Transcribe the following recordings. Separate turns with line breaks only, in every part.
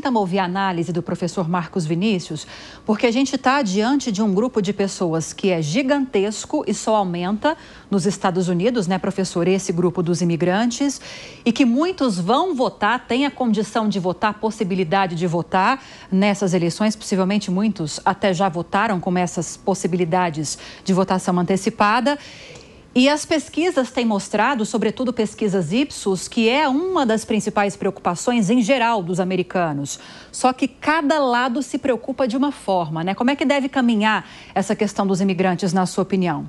permitam ouvir a análise do professor Marcos Vinícius, porque a gente está diante de um grupo de pessoas que é gigantesco e só aumenta nos Estados Unidos, né, professor? Esse grupo dos imigrantes, e que muitos vão votar, têm a condição de votar, possibilidade de votar nessas eleições. Possivelmente muitos até já votaram com essas possibilidades de votação antecipada. E as pesquisas têm mostrado, sobretudo pesquisas Ipsos, que é uma das principais preocupações em geral dos americanos. Só que cada lado se preocupa de uma forma, né? Como é que deve caminhar essa questão dos imigrantes, na sua opinião?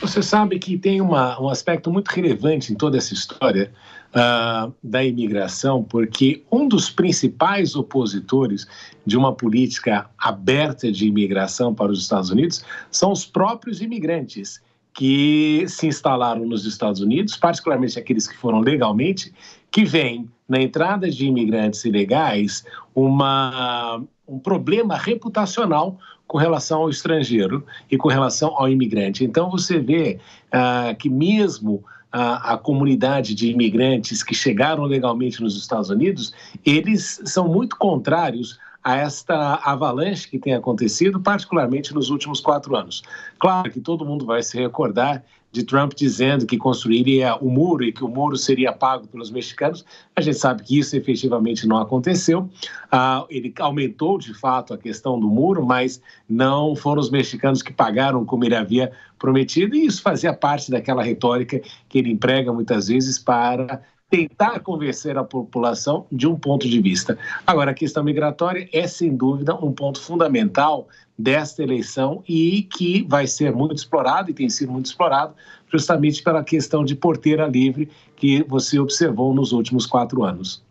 Você sabe que tem uma, um aspecto muito relevante em toda essa história uh, da imigração, porque um dos principais opositores de uma política aberta de imigração para os Estados Unidos são os próprios imigrantes que se instalaram nos Estados Unidos, particularmente aqueles que foram legalmente, que vem na entrada de imigrantes ilegais uma, um problema reputacional com relação ao estrangeiro e com relação ao imigrante. Então você vê ah, que mesmo a, ah, a, comunidade de imigrantes que chegaram legalmente nos Estados Unidos, eles são muito contrários a esta avalanche que tem acontecido, particularmente nos últimos quatro anos. Claro que todo mundo vai se recordar de Trump dizendo que construiria o muro e que o muro seria pago pelos mexicanos. A gente sabe que isso efetivamente não aconteceu. Ah, ele aumentou de fato a questão do muro, mas não foram os mexicanos que pagaram como ele havia prometido, e isso fazia parte daquela retórica que ele emprega muitas vezes para tentar convencer a população de um ponto de vista. Agora, a questão migratória é, sem dúvida, um ponto fundamental desta eleição e que vai ser muito explorado e tem sido muito explorado justamente pela questão de porteira livre que você observou nos últimos quatro anos.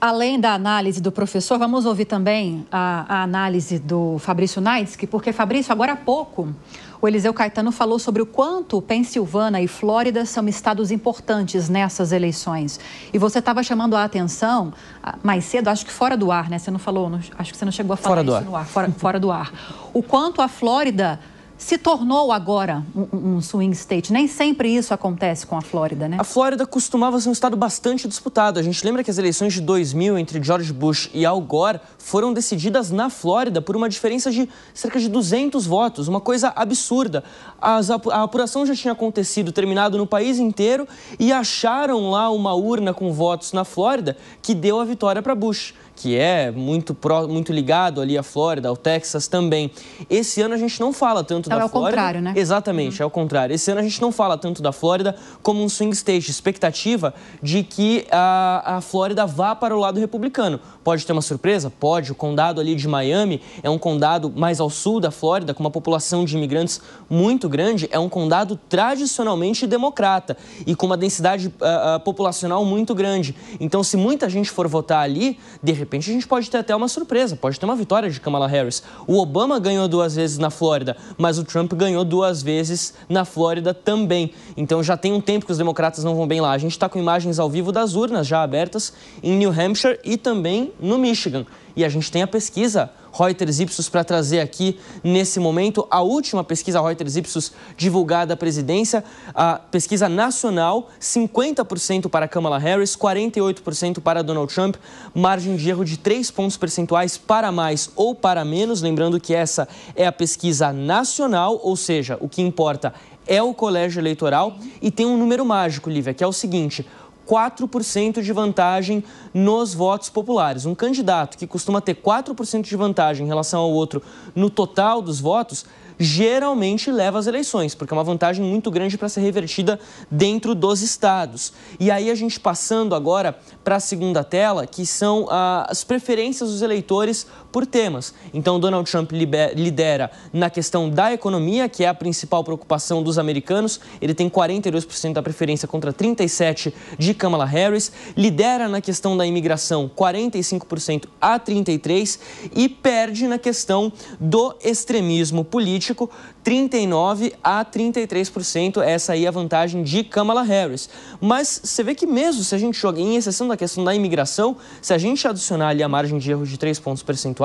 Além da análise do professor, vamos ouvir também a, a análise do Fabrício Naitsky, porque, Fabrício, agora há pouco, o Eliseu Caetano falou sobre o quanto Pensilvânia e Flórida são estados importantes nessas eleições. E você estava chamando a atenção ah, mais cedo, acho que fora do ar, né? Você não falou, não, acho que você não chegou a falar fora do ar. no ar, fora, fora do ar. O quanto a Flórida se tornou agora um, um, swing state. Nem sempre isso acontece com a Flórida, né? A
Flórida costumava ser um estado bastante disputado. A gente lembra que as eleições de 2000 entre George Bush e Al Gore foram decididas na Flórida por uma diferença de cerca de 200 votos, uma coisa absurda. As, a, a apuração já tinha acontecido, terminado no país inteiro, e acharam lá uma urna com votos na Flórida que deu a vitória para Bush que é muito, pro, muito ligado ali à Flórida, ao Texas também. Esse ano a gente não fala tanto então, da é Flórida. É o contrário, né? Exatamente, uhum. é o contrário. Esse ano a gente não fala tanto da Flórida como um swing state. Expectativa de que a, a Flórida vá para o lado republicano. Pode ter uma surpresa? Pode. O condado ali de Miami é um condado mais ao sul da Flórida, com uma população de imigrantes muito grande. É um condado tradicionalmente democrata e com uma densidade uh, uh, populacional muito grande. Então, se muita gente for votar ali, de repente, repente a gente pode ter até uma surpresa, pode ter uma vitória de Kamala Harris. O Obama ganhou duas vezes na Flórida, mas o Trump ganhou duas vezes na Flórida também. Então já tem um tempo que os democratas não vão bem lá. A gente está com imagens ao vivo das urnas já abertas em New Hampshire e também no Michigan. E a gente tem a pesquisa Reuters Ipsos para trazer aqui nesse momento a última pesquisa Reuters Ipsos divulgada à presidência, a pesquisa nacional, 50% para Kamala Harris, 48% para Donald Trump, margem de erro de 3 pontos percentuais para mais ou para menos, lembrando que essa é a pesquisa nacional, ou seja, o que importa é o colégio eleitoral e tem um número mágico, Lívia, que é o seguinte: 4% de vantagem nos votos populares. Um candidato que costuma ter 4% de vantagem em relação ao outro no total dos votos geralmente leva às eleições, porque é uma vantagem muito grande para ser revertida dentro dos estados. E aí a gente passando agora para a segunda tela, que são ah, as preferências dos eleitores por temas. Então, Donald Trump lidera na questão da economia, que é a principal preocupação dos americanos. Ele tem 42% da preferência contra 37% de Kamala Harris. Lidera na questão da imigração, 45% a 33%. E perde na questão do extremismo político, 39% a 33%. Essa aí é a vantagem de Kamala Harris. Mas você vê que mesmo se a gente joga, em exceção da questão da imigração, se a gente adicionar ali a margem de erro de 3 pontos percentuais,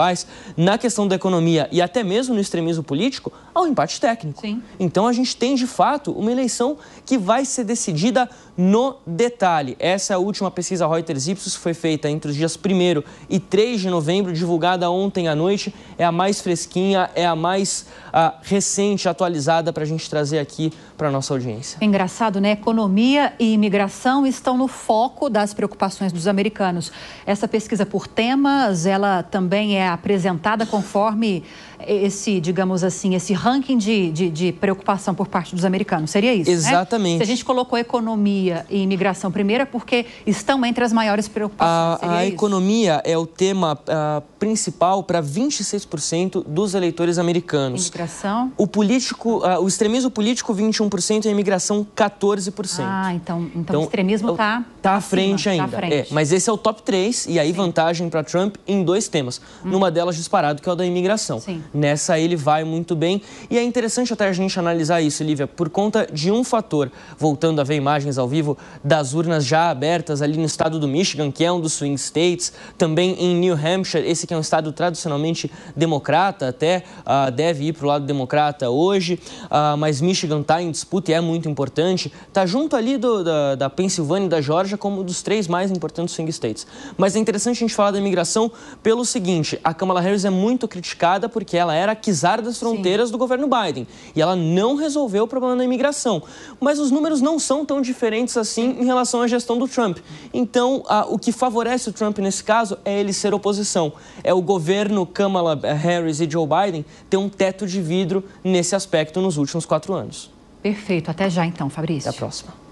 na questão da economia e até mesmo no extremismo político, há um empate técnico. Sim. Então a gente tem, de fato, uma eleição que vai ser decidida no detalhe. Essa é a última pesquisa Reuters Ipsos, foi feita entre os dias 1 e 3 de novembro, divulgada ontem à noite. É a mais fresquinha, é a mais uh, recente, atualizada para a gente trazer aqui para nossa audiência.
É engraçado, né? Economia e imigração estão no foco das preocupações dos americanos. Essa pesquisa por temas, ela também é é apresentada conforme esse, digamos assim, esse ranking de, de, de preocupação por parte dos americanos. Seria isso? Né? Exatamente. Né? Se a gente colocou economia e imigração primeiro, é porque estão entre as maiores preocupações. A, a
economia é o tema a, principal para 26% dos eleitores americanos. Imigração? O político, a, o extremismo político 21% e a imigração 14%.
Ah, então, então, então o extremismo está é está
à frente ainda. Tá à frente. É, mas esse é o top 3 e aí Sim. vantagem para Trump em dois temas numa delas disparado, que é o da imigração. Sim. Nessa ele vai muito bem. E é interessante até a gente analisar isso, Lívia, por conta de um fator. Voltando a ver imagens ao vivo das urnas já abertas ali no estado do Michigan, que é um dos swing states, também em New Hampshire, esse que é um estado tradicionalmente democrata, até uh, deve ir para o lado democrata hoje, uh, mas Michigan está em disputa e é muito importante. Está junto ali do, da, da Pensilvânia e da Georgia como um dos três mais importantes swing states. Mas é interessante a gente falar da imigração pelo seguinte: a Kamala Harris é muito criticada porque ela era a quizar das fronteiras Sim. do governo Biden e ela não resolveu o problema da imigração. Mas os números não são tão diferentes assim em relação à gestão do Trump. Então, a, o que favorece o Trump nesse caso é ele ser oposição. É o governo Kamala Harris e Joe Biden ter um teto de vidro nesse aspecto nos últimos quatro anos.
Perfeito. Até já então, Fabrício. Até a próxima.